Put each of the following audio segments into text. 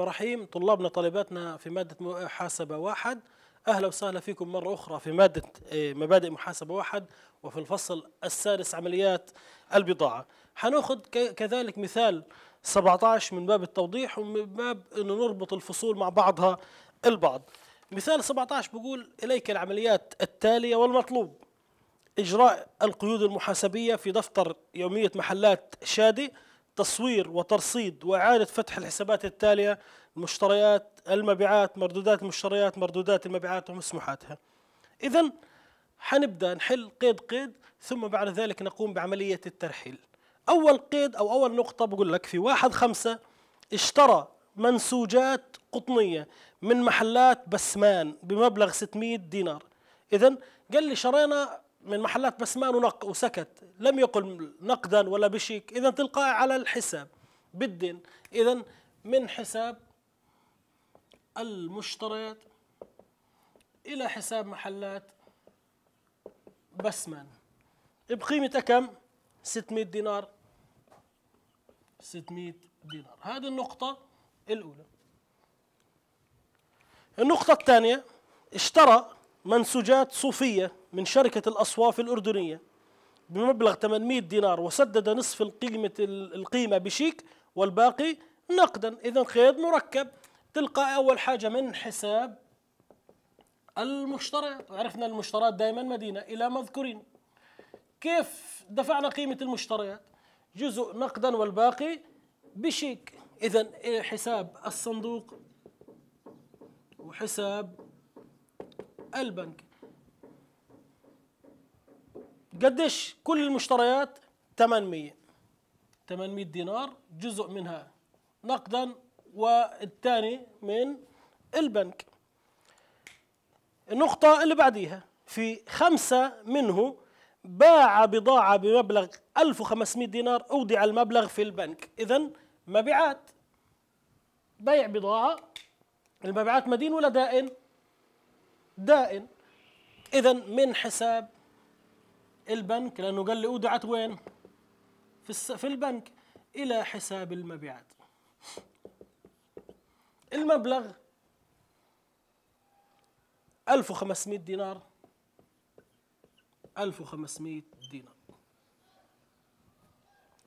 الرحمن الرحيم طلابنا طالباتنا في مادة محاسبة واحد أهلا وسهلا فيكم مرة أخرى في مادة إيه، مبادئ محاسبة واحد وفي الفصل السادس عمليات البضاعة حنأخذ كذلك مثال 17 من باب التوضيح ومن باب أنه نربط الفصول مع بعضها البعض مثال 17 بقول إليك العمليات التالية والمطلوب إجراء القيود المحاسبية في دفتر يومية محلات شادي تصوير وترصيد وإعادة فتح الحسابات التالية المشتريات المبيعات مردودات المشتريات مردودات المبيعات ومسموحاتها إذا حنبدأ نحل قيد قيد ثم بعد ذلك نقوم بعملية الترحيل أول قيد أو أول نقطة بقول لك في واحد خمسة اشترى منسوجات قطنية من محلات بسمان بمبلغ 600 دينار إذا قال لي شرينا من محلات بس ما وسكت لم يقل نقدا ولا بشيك اذا تلقائي على الحساب بالدين اذا من حساب المشتريات الى حساب محلات بسمان بقيمة كم 600 دينار 600 دينار هذه النقطة الأولى النقطة الثانية اشترى منسوجات صوفية من شركة الأصواف الأردنية بمبلغ 800 دينار وسدد نصف القيمة القيمة بشيك والباقي نقدا إذا خيط مركب تلقى أول حاجة من حساب المشترى عرفنا المشترات دائما مدينة إلى مذكورين كيف دفعنا قيمة المشتريات جزء نقدا والباقي بشيك إذا حساب الصندوق وحساب البنك قديش كل المشتريات 800 800 دينار جزء منها نقدا والثاني من البنك النقطة اللي بعديها في خمسة منه باع بضاعة بمبلغ 1500 دينار أودع المبلغ في البنك إذا مبيعات بيع بضاعة المبيعات مدين ولا دائن دائن إذا من حساب البنك لأنه قال لي أودعت وين؟ في في البنك إلى حساب المبيعات المبلغ 1500 دينار 1500 دينار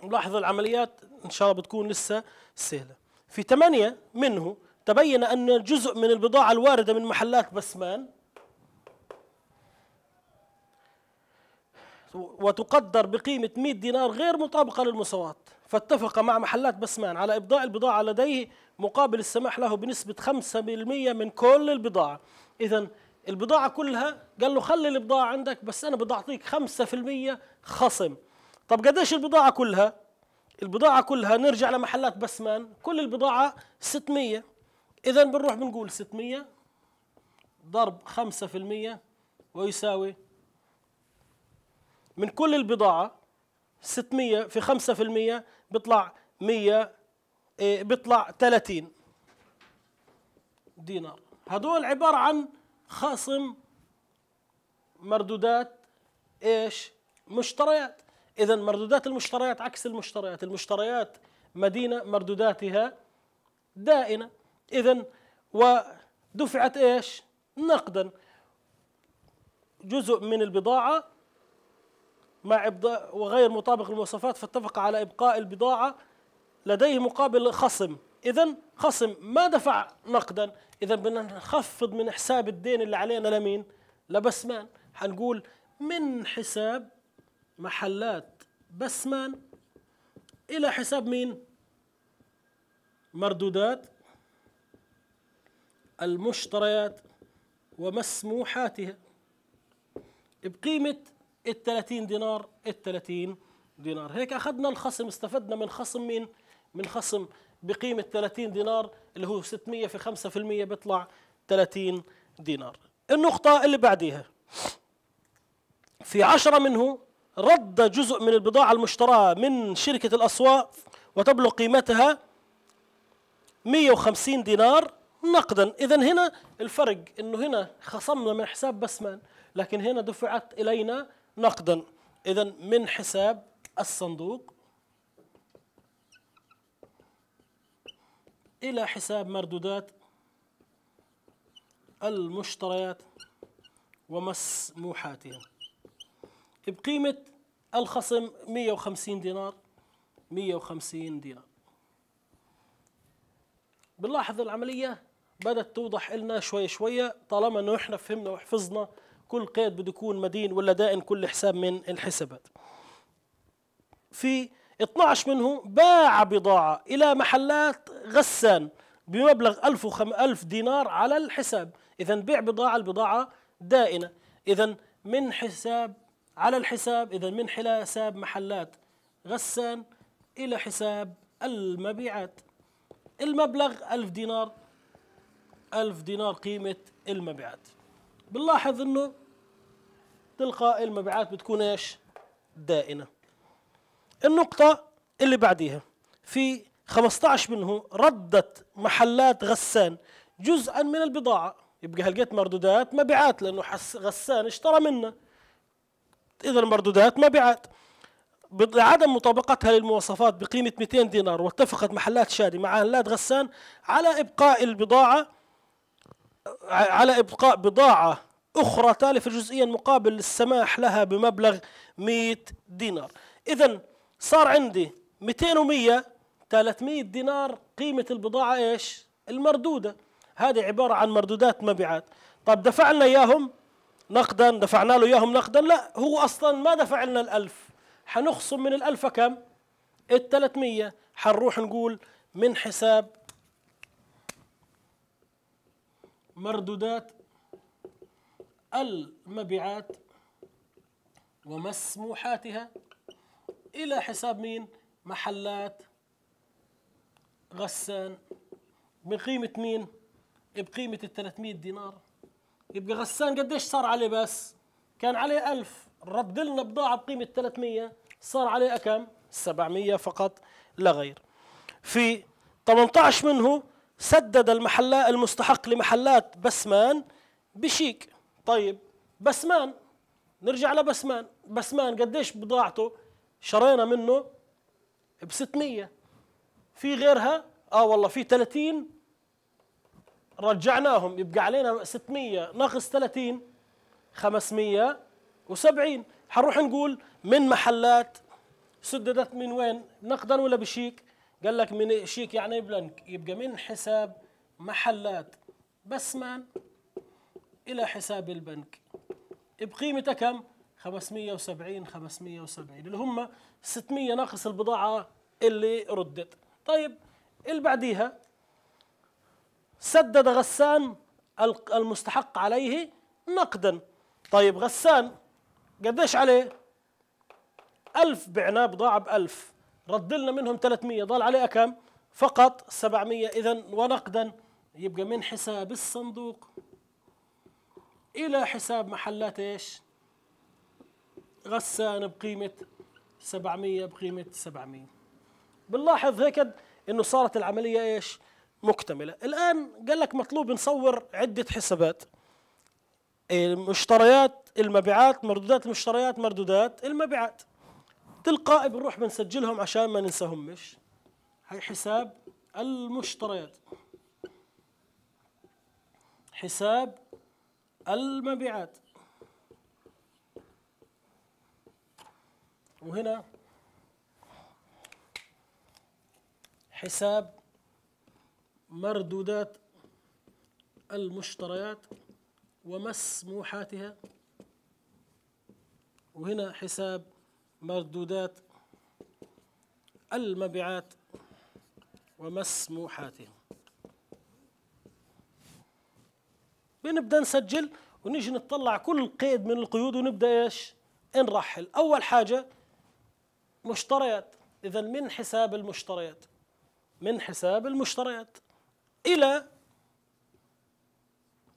نلاحظ العمليات إن شاء الله بتكون لسه سهلة في ثمانية منه تبين أن جزء من البضاعة الواردة من محلات بسمان وتقدر بقيمة 100 دينار غير مطابقة للمساواة فاتفق مع محلات بسمان على إبضاء البضاعة لديه مقابل السماح له بنسبة 5% من كل البضاعة إذا البضاعة كلها قال له خلي البضاعة عندك بس أنا بدي أعطيك 5% خصم طب قديش البضاعة كلها البضاعة كلها نرجع لمحلات بسمان كل البضاعة 600 إذا بنروح بنقول 600 ضرب 5% ويساوي من كل البضاعة 600 في 5% بيطلع 100 إيه، بيطلع 30 دينار هدول عبارة عن خصم مردودات ايش مشتريات اذا مردودات المشتريات عكس المشتريات المشتريات مدينة مردوداتها دائنة اذا ودفعت ايش نقدا جزء من البضاعة مع إبداء وغير مطابق للمواصفات فاتفق على إبقاء البضاعة لديه مقابل خصم إذا خصم ما دفع نقدا إذا بدنا نخفض من حساب الدين اللي علينا لمين لبسمان حنقول من حساب محلات بسمان إلى حساب مين مردودات المشتريات ومسموحاتها بقيمة ال 30 دينار ال 30 دينار هيك اخذنا الخصم استفدنا من خصم مين من خصم بقيمه 30 دينار اللي هو 600 في 5% بيطلع 30 دينار النقطه اللي بعديها في 10 منه رد جزء من البضاعه المشتراه من شركه الاسواق وتبلغ قيمتها 150 دينار نقدا اذا هنا الفرق انه هنا خصمنا من حساب بسمان لكن هنا دفعت الينا نقدا إذا من حساب الصندوق إلى حساب مردودات المشتريات ومسموحاتها بقيمة الخصم 150 دينار 150 دينار بنلاحظ العملية بدأت توضح لنا شوية شوية طالما أنه إحنا فهمنا وحفظنا كل قيد بده يكون مدين ولا دائن كل حساب من الحسابات في 12 منه باع بضاعة إلى محلات غسان بمبلغ 1000 ألف دينار على الحساب إذا بيع بضاعة البضاعة دائنة إذا من حساب على الحساب إذا من حساب محلات غسان إلى حساب المبيعات المبلغ ألف دينار ألف دينار قيمة المبيعات بنلاحظ أنه تلقى المبيعات بتكون ايش دائنه. النقطه اللي بعديها في 15 منه ردت محلات غسان جزءا من البضاعه يبقى هلقيت مردودات مبيعات لانه غسان اشترى منا اذا المردودات مبيعات بعدم مطابقتها للمواصفات بقيمة 200 دينار واتفقت محلات شادي مع محلات غسان على إبقاء البضاعة على إبقاء بضاعة أخرى تالفة جزئيا مقابل السماح لها بمبلغ 100 دينار إذا صار عندي 200 و100 300 دينار قيمة البضاعة إيش المردودة هذه عبارة عن مردودات مبيعات طب دفعنا إياهم نقدا دفعنا له إياهم نقدا لا هو أصلا ما دفع لنا الألف حنخصم من الألف كم ال 300 حنروح نقول من حساب مردودات المبيعات ومسموحاتها إلى حساب مين؟ محلات غسان بقيمة مين؟ بقيمة ال 300 دينار يبقى غسان قديش صار عليه بس؟ كان عليه 1000 رد لنا بضاعة بقيمة 300 صار عليه كم؟ 700 فقط لا غير. في 18 منه سدد المحلات المستحق لمحلات بسمان بشيك طيب بسمان نرجع لبسمان بسمان قديش بضاعته شرينا منه ب 600 في غيرها اه والله في 30 رجعناهم يبقى علينا 600 ناقص 30 570 حنروح نقول من محلات سددت من وين نقدا ولا بشيك قال لك من شيك يعني بلنك يبقى من حساب محلات بسمان إلى حساب البنك بقيمته كم؟ 570 570 اللي هم 600 ناقص البضاعة اللي ردت طيب اللي بعديها سدد غسان المستحق عليه نقدا طيب غسان قديش عليه؟ ألف بعناه بضاعة بألف رد لنا منهم 300 ضل عليه كم؟ فقط 700 إذا ونقدا يبقى من حساب الصندوق إلى حساب محلات إيش غسان بقيمة 700 بقيمة 700 بنلاحظ هيك إنه صارت العملية إيش مكتملة الآن قال لك مطلوب نصور عدة حسابات المشتريات المبيعات مردودات المشتريات مردودات المبيعات تلقائي بنروح بنسجلهم عشان ما ننساهمش هي حساب المشتريات حساب المبيعات وهنا حساب مردودات المشتريات ومسموحاتها وهنا حساب مردودات المبيعات ومسموحاتها نبدا نسجل ونيجي نطلع كل قيد من القيود ونبدا ايش نرحل اول حاجه مشتريات اذا من حساب المشتريات من حساب المشتريات الى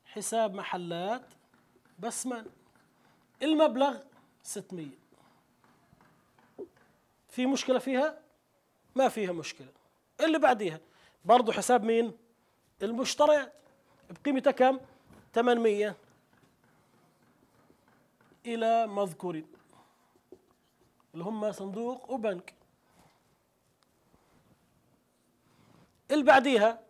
حساب محلات بسمان المبلغ 600 في مشكله فيها ما فيها مشكله اللي بعديها برضه حساب مين المشتريات بقيمتها كم 800 إلى مذكورين اللي هم صندوق وبنك اللي بعديها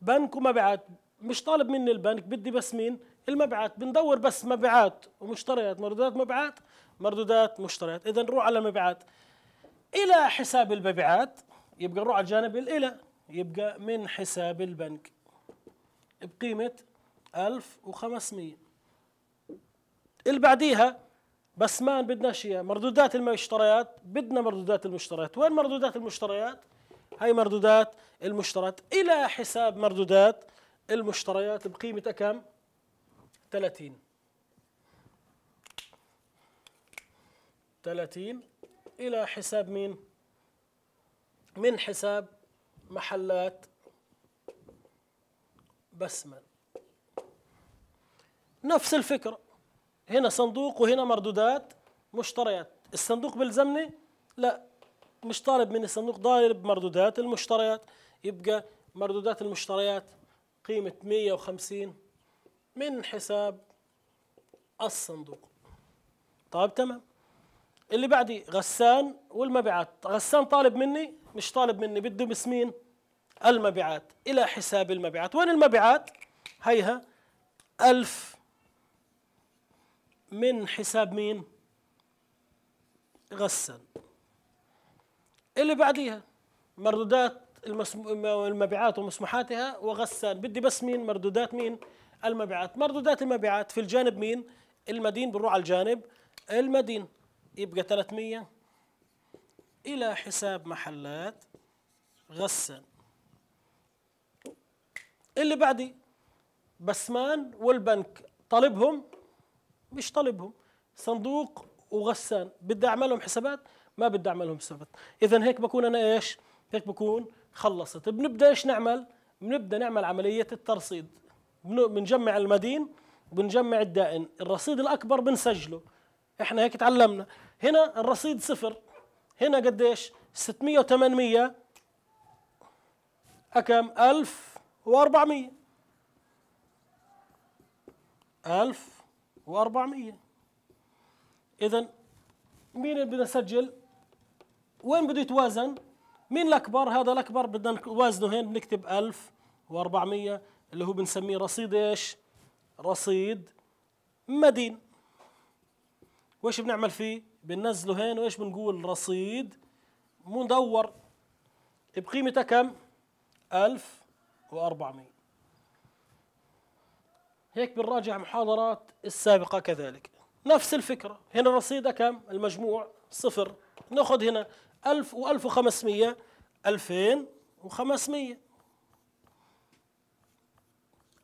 بنك ومبيعات مش طالب مني البنك بدي بس مين المبيعات بندور بس مبيعات ومشتريات مردودات مبيعات مردودات مشتريات اذا نروح على المبيعات الى حساب المبيعات يبقى نروح على الجانب الى يبقى من حساب البنك بقيمه 1500 اللي بعديها بس ما بدناش اياه مردودات المشتريات بدنا مردودات المشتريات وين مردودات المشتريات هاي مردودات المشتريات الى حساب مردودات المشتريات بقيمه كم 30 30 الى حساب مين من حساب محلات بسمان نفس الفكرة هنا صندوق وهنا مردودات مشتريات الصندوق بيلزمني لا مش طالب مني الصندوق ضارب مردودات المشتريات يبقى مردودات المشتريات قيمة 150 من حساب الصندوق طيب تمام اللي بعدي غسان والمبيعات غسان طالب مني مش طالب مني بده بسمين المبيعات إلى حساب المبيعات وين المبيعات هيها 1000 من حساب مين غسان اللي بعديها مردودات المبيعات ومسموحاتها وغسان بدي بس مين مردودات مين المبيعات مردودات المبيعات في الجانب مين المدين بنروح على الجانب المدين يبقى 300 إلى حساب محلات غسان اللي بعدي بسمان والبنك طالبهم مش طالبهم صندوق وغسان بدي اعمل لهم حسابات ما بدي اعمل لهم حسابات اذا هيك بكون انا ايش هيك بكون خلصت بنبدا ايش نعمل بنبدا نعمل عمليه الترصيد بنجمع المدين وبنجمع الدائن الرصيد الاكبر بنسجله احنا هيك تعلمنا هنا الرصيد صفر هنا قديش 600 و800 أكم 1400 ألف و400 اذا مين اللي بدنا نسجل وين بده يتوازن مين الاكبر هذا الاكبر بدنا نوازنه هين بنكتب 1400 اللي هو بنسميه رصيد ايش رصيد مدين وايش بنعمل فيه بننزله هين وايش بنقول رصيد مدور بقيمته كم 1400 هيك بنراجع محاضرات السابقة كذلك نفس الفكرة هنا الرصيدة كم المجموع صفر ناخذ هنا 1000 و1500 2500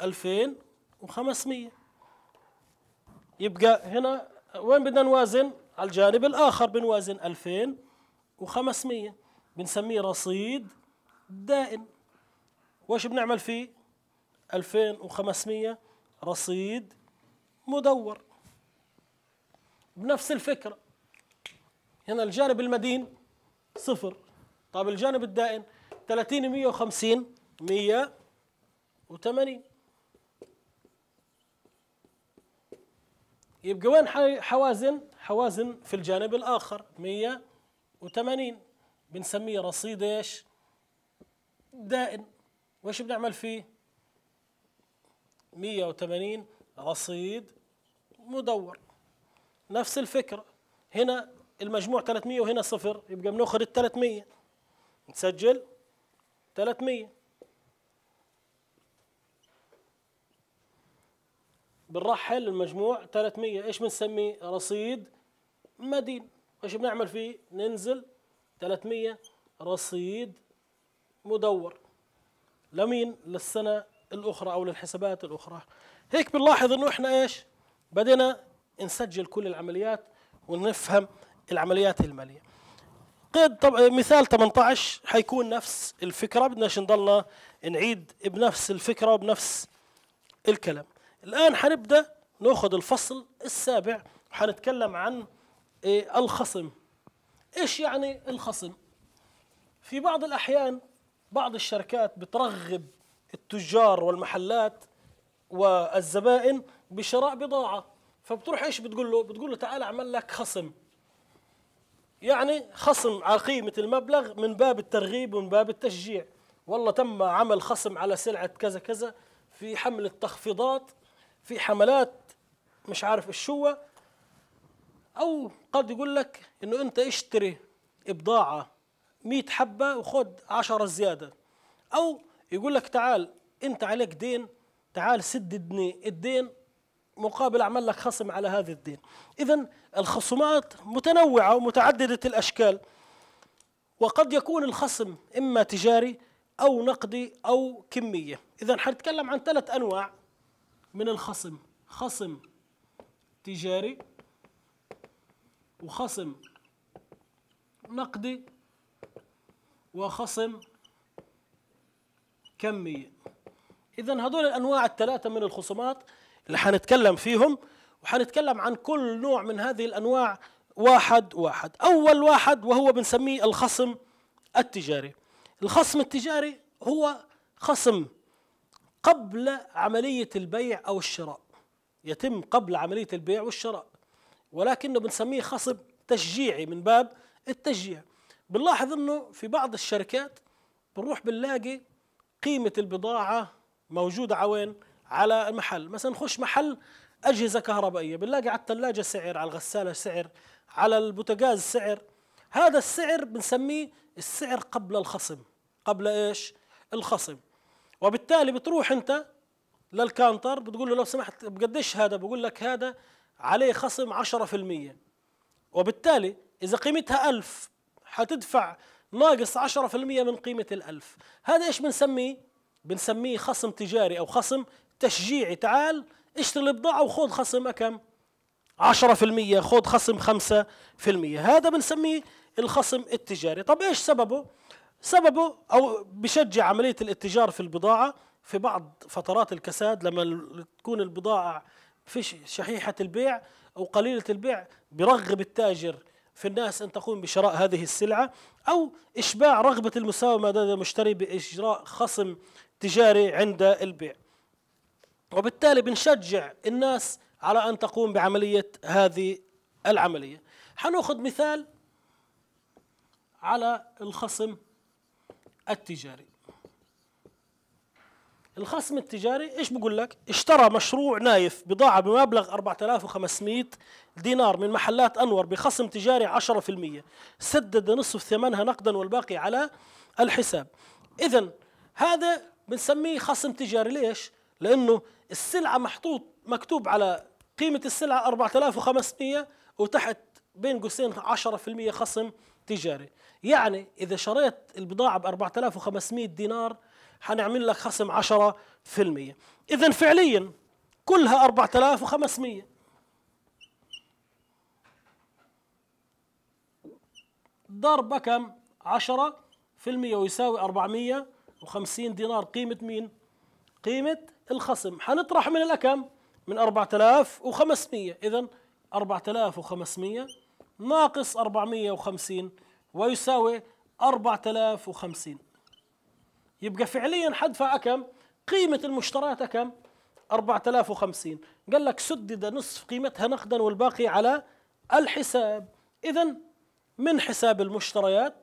2500 يبقى هنا وين بدنا نوازن على الجانب الآخر بنوازن 2500 بنسميه رصيد دائن وايش بنعمل فيه 2500 رصيد مدور بنفس الفكرة هنا الجانب المدين صفر طب الجانب الدائن 30 150 180 يبقى وين حوازن؟ حوازن في الجانب الآخر 180 بنسميه رصيد ايش؟ دائن وايش بنعمل فيه؟ 180 رصيد مدور نفس الفكرة هنا المجموع 300 وهنا صفر يبقى بناخذ ال 300 نسجل 300 بنرحل المجموع 300 ايش بنسميه رصيد مدين ايش بنعمل فيه ننزل 300 رصيد مدور لمين للسنة الاخرى او للحسابات الاخرى هيك بنلاحظ انه احنا ايش بدينا نسجل كل العمليات ونفهم العمليات الماليه قيد طب مثال 18 حيكون نفس الفكره بدناش نضلنا نعيد بنفس الفكره وبنفس الكلام الان حنبدا ناخذ الفصل السابع وحنتكلم عن إيه الخصم ايش يعني الخصم في بعض الاحيان بعض الشركات بترغب التجار والمحلات والزبائن بشراء بضاعه فبتروح ايش بتقول له بتقول له تعال اعمل لك خصم يعني خصم على قيمه المبلغ من باب الترغيب ومن باب التشجيع والله تم عمل خصم على سلعه كذا كذا في حمله تخفيضات في حملات مش عارف ايش هو او قد يقول لك انه انت اشتري بضاعه 100 حبه وخد 10 زياده او يقول لك تعال انت عليك دين تعال سددني الدين مقابل اعمل لك خصم على هذا الدين اذا الخصومات متنوعه ومتعدده الاشكال وقد يكون الخصم اما تجاري او نقدي او كميه اذا حنتكلم عن ثلاث انواع من الخصم خصم تجاري وخصم نقدي وخصم كميا إذا هدول الأنواع الثلاثة من الخصومات اللي حنتكلم فيهم وحنتكلم عن كل نوع من هذه الأنواع واحد واحد أول واحد وهو بنسميه الخصم التجاري الخصم التجاري هو خصم قبل عملية البيع أو الشراء يتم قبل عملية البيع والشراء ولكنه بنسميه خصم تشجيعي من باب التشجيع بنلاحظ انه في بعض الشركات بنروح بنلاقي قيمه البضاعه موجوده عوين وين؟ على المحل مثلا نخش محل اجهزه كهربائيه بنلاقي على الثلاجه سعر على الغساله سعر على البوتاجاز سعر هذا السعر بنسميه السعر قبل الخصم قبل ايش الخصم وبالتالي بتروح انت للكانتر بتقول له لو سمحت بقديش هذا بقول لك هذا عليه خصم 10% وبالتالي اذا قيمتها 1000 حتدفع ناقص 10% من قيمة الألف هذا إيش بنسميه؟ بنسميه خصم تجاري أو خصم تشجيعي تعال اشتري البضاعة وخذ خصم كم؟ 10% خذ خصم 5% هذا بنسميه الخصم التجاري طب إيش سببه؟ سببه أو بشجع عملية الاتجار في البضاعة في بعض فترات الكساد لما تكون البضاعة في شحيحة البيع أو قليلة البيع برغب التاجر في الناس أن تقوم بشراء هذه السلعة أو إشباع رغبة المساومة لدى المشتري بإجراء خصم تجاري عند البيع وبالتالي بنشجع الناس على أن تقوم بعملية هذه العملية حناخذ مثال على الخصم التجاري الخصم التجاري ايش بقول لك اشترى مشروع نايف بضاعه بمبلغ 4500 دينار من محلات انور بخصم تجاري 10% سدد نصف ثمنها نقدا والباقي على الحساب اذا هذا بنسميه خصم تجاري ليش لانه السلعه محطوط مكتوب على قيمه السلعه 4500 وتحت بين قوسين 10% خصم تجاري يعني اذا شريت البضاعه ب 4500 دينار حنعمل لك خصم 10% اذا فعليا كلها 4500 ضرب كم 10% ويساوي 450 دينار قيمة مين قيمة الخصم حنطرح من الأكم من 4500 إذا 4500 ناقص 450 ويساوي 4050 يبقى فعليا حدفع كم قيمه المشترات كم 4050 قال لك سدد نصف قيمتها نقدا والباقي على الحساب اذا من حساب المشتريات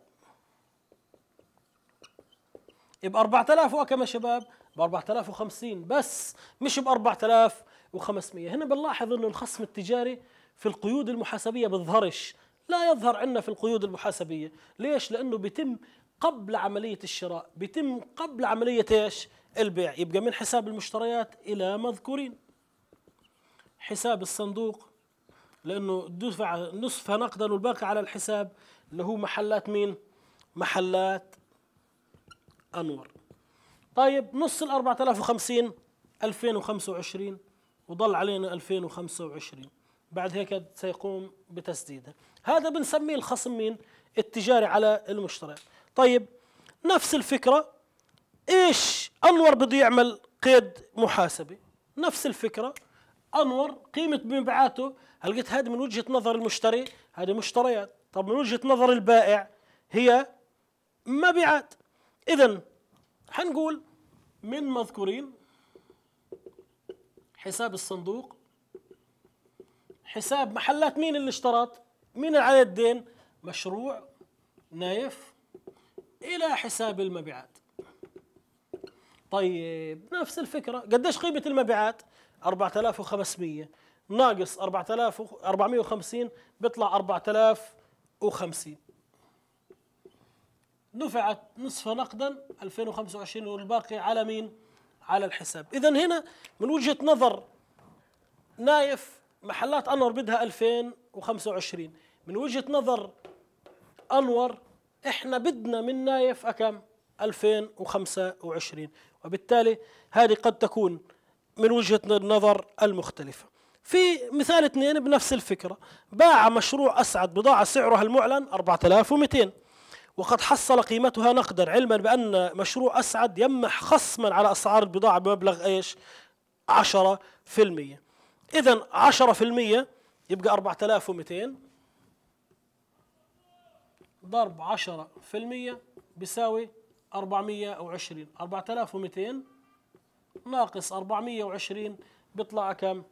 ب 4000 وكم يا شباب ب 4050 بس مش ب 4500 هنا بنلاحظ انه الخصم التجاري في القيود المحاسبيه بيظهرش لا يظهر عندنا في القيود المحاسبيه ليش لانه بيتم قبل عملية الشراء بيتم قبل عملية إيش البيع يبقى من حساب المشتريات إلى مذكورين حساب الصندوق لأنه دفع نصفها نقدا والباقي على الحساب اللي هو محلات مين محلات أنور طيب نص ال 4050 2025 وضل علينا 2025 بعد هيك سيقوم بتسديدها هذا بنسميه الخصم مين التجاري على المشتريات طيب نفس الفكرة ايش انور بده يعمل قيد محاسبة نفس الفكرة انور قيمة مبيعاته هل قلت هذه من وجهة نظر المشتري هذه مشتريات طب من وجهة نظر البائع هي مبيعات اذا حنقول من مذكورين حساب الصندوق حساب محلات مين اللي اشترط مين اللي عليه الدين مشروع نايف إلى حساب المبيعات طيب نفس الفكرة قديش قيمة المبيعات 4500 ناقص 4450 بيطلع 4050 دفعت نصف نقدا 2025 والباقي على مين؟ على الحساب إذا هنا من وجهة نظر نايف محلات أنور بدها 2025 من وجهة نظر أنور احنا بدنا من نايف اكم 2025 وبالتالي هذه قد تكون من وجهة النظر المختلفة في مثال اثنين بنفس الفكرة باع مشروع أسعد بضاعة سعرها المعلن 4200 وقد حصل قيمتها نقدا علما بأن مشروع أسعد يمنح خصما على أسعار البضاعة بمبلغ إيش 10% إذا 10% يبقى 4200 ضرب 10 في المية بيساوي 420 4200 ناقص 420 بيطلع كم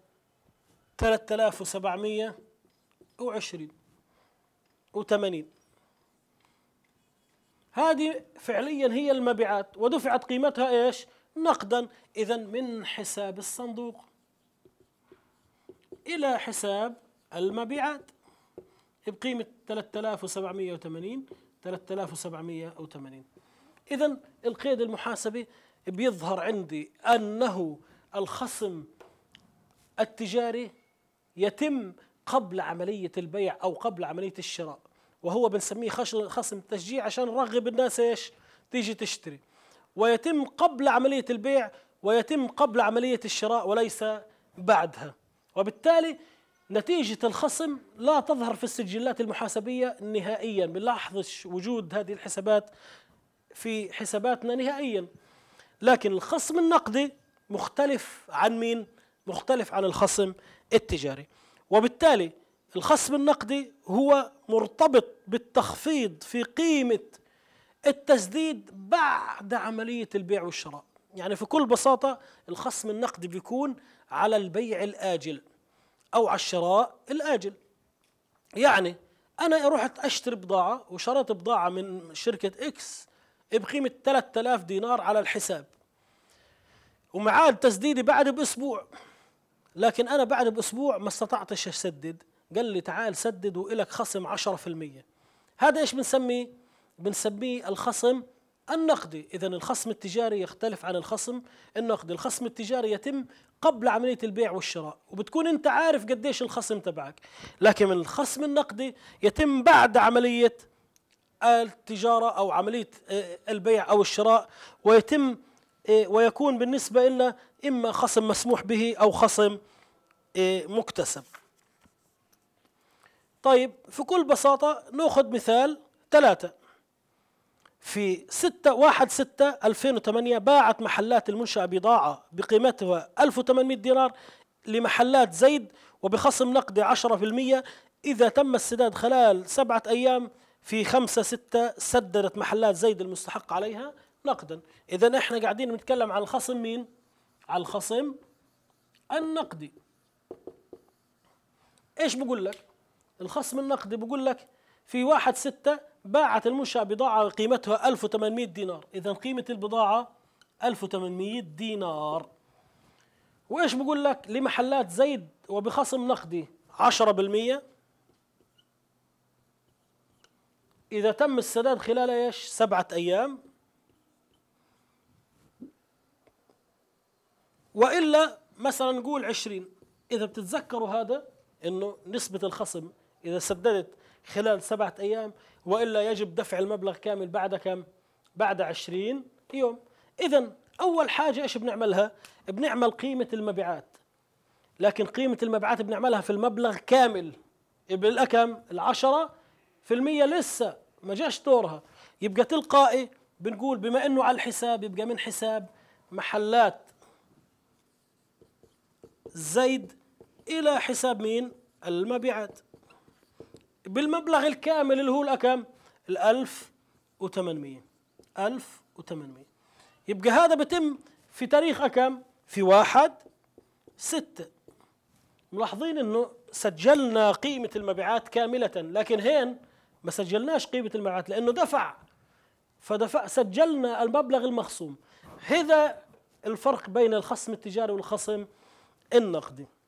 3720 و80 هذه فعليا هي المبيعات ودفعت قيمتها ايش نقدا اذا من حساب الصندوق الى حساب المبيعات بقيمة 3780 3780 إذا القيد المحاسبي بيظهر عندي أنه الخصم التجاري يتم قبل عملية البيع أو قبل عملية الشراء وهو بنسميه خصم تشجيع عشان نرغب الناس ايش؟ تيجي تشتري ويتم قبل عملية البيع ويتم قبل عملية الشراء وليس بعدها وبالتالي نتيجة الخصم لا تظهر في السجلات المحاسبية نهائيا بنلاحظش وجود هذه الحسابات في حساباتنا نهائيا لكن الخصم النقدي مختلف عن مين؟ مختلف عن الخصم التجاري وبالتالي الخصم النقدي هو مرتبط بالتخفيض في قيمة التسديد بعد عملية البيع والشراء يعني في كل بساطة الخصم النقدي بيكون على البيع الآجل أو على الشراء الآجل يعني أنا رحت أشتري بضاعة وشريت بضاعة من شركة إكس بقيمة 3000 دينار على الحساب ومعاد تسديدي بعد بأسبوع لكن أنا بعد بأسبوع ما استطعتش أسدد قال لي تعال سدد وإلك خصم 10% هذا إيش بنسميه؟ بنسميه الخصم النقدي إذا الخصم التجاري يختلف عن الخصم النقدي الخصم التجاري يتم قبل عملية البيع والشراء وبتكون أنت عارف قديش الخصم تبعك لكن الخصم النقدي يتم بعد عملية التجارة أو عملية آه، البيع أو الشراء ويتم آه، ويكون بالنسبة لنا إما خصم مسموح به أو خصم آه، مكتسب طيب في كل بساطة نأخذ مثال ثلاثة في 6 1 6 2008 باعت محلات المنشأة بضاعة بقيمتها 1800 دينار لمحلات زيد وبخصم نقدي 10% إذا تم السداد خلال سبعة أيام في 5 6 سددت محلات زيد المستحق عليها نقدا إذا إحنا قاعدين بنتكلم عن الخصم مين؟ على الخصم النقدي إيش بقول لك؟ الخصم النقدي بقول لك في واحد ستة باعت المنشأة بضاعة قيمتها 1800 دينار إذا قيمة البضاعة 1800 دينار وإيش بقول لك لمحلات زيد وبخصم نقدي 10% إذا تم السداد خلال إيش سبعة أيام وإلا مثلا نقول 20 إذا بتتذكروا هذا إنه نسبة الخصم إذا سددت خلال سبعة أيام وإلا يجب دفع المبلغ كامل بعد كم؟ بعد 20 يوم إذا أول حاجة إيش بنعملها؟ بنعمل قيمة المبيعات لكن قيمة المبيعات بنعملها في المبلغ كامل بالأكم العشرة في المية لسه ما جاش دورها يبقى تلقائي بنقول بما انه على الحساب يبقى من حساب محلات زيد الى حساب مين؟ المبيعات بالمبلغ الكامل اللي هو الكم ال 1800 1800 يبقى هذا بتم في تاريخ كم في واحد ستة ملاحظين انه سجلنا قيمة المبيعات كاملة لكن هين ما سجلناش قيمة المبيعات لأنه دفع فدفع سجلنا المبلغ المخصوم هذا الفرق بين الخصم التجاري والخصم النقدي